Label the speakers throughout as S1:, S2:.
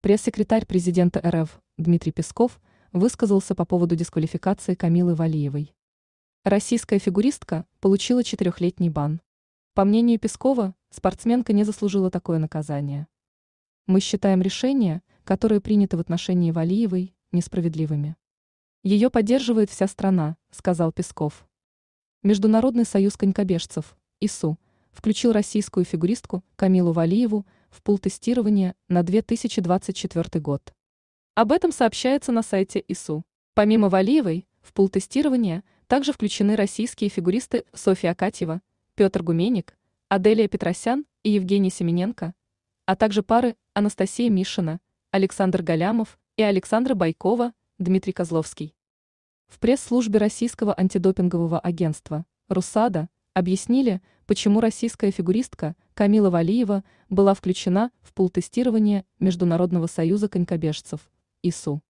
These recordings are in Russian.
S1: Пресс-секретарь президента РФ Дмитрий Песков высказался по поводу дисквалификации Камилы Валиевой. Российская фигуристка получила четырехлетний бан. По мнению Пескова, спортсменка не заслужила такое наказание. Мы считаем решение, которое принято в отношении Валиевой, несправедливыми. Ее поддерживает вся страна, сказал Песков. Международный союз конькобежцев, ИСУ, включил российскую фигуристку Камилу Валиеву – в пул тестирования на 2024 год. Об этом сообщается на сайте ИСУ. Помимо Валиевой, в пул тестирования также включены российские фигуристы Софья Акатьева, Петр Гуменик, Аделия Петросян и Евгений Семененко, а также пары Анастасия Мишина, Александр Галямов и Александра Байкова, Дмитрий Козловский. В пресс-службе российского антидопингового агентства «Русада» объяснили, почему российская фигуристка Камила Валиева была включена в пул тестирования Международного союза конькобежцев ИСУ.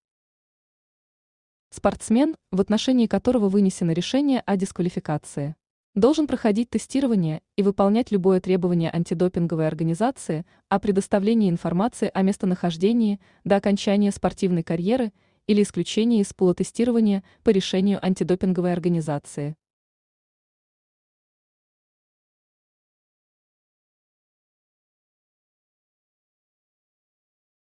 S1: Спортсмен, в отношении которого вынесено решение о дисквалификации, должен проходить тестирование и выполнять любое требование антидопинговой организации о предоставлении информации о местонахождении до окончания спортивной карьеры или исключении из пула тестирования по решению антидопинговой организации.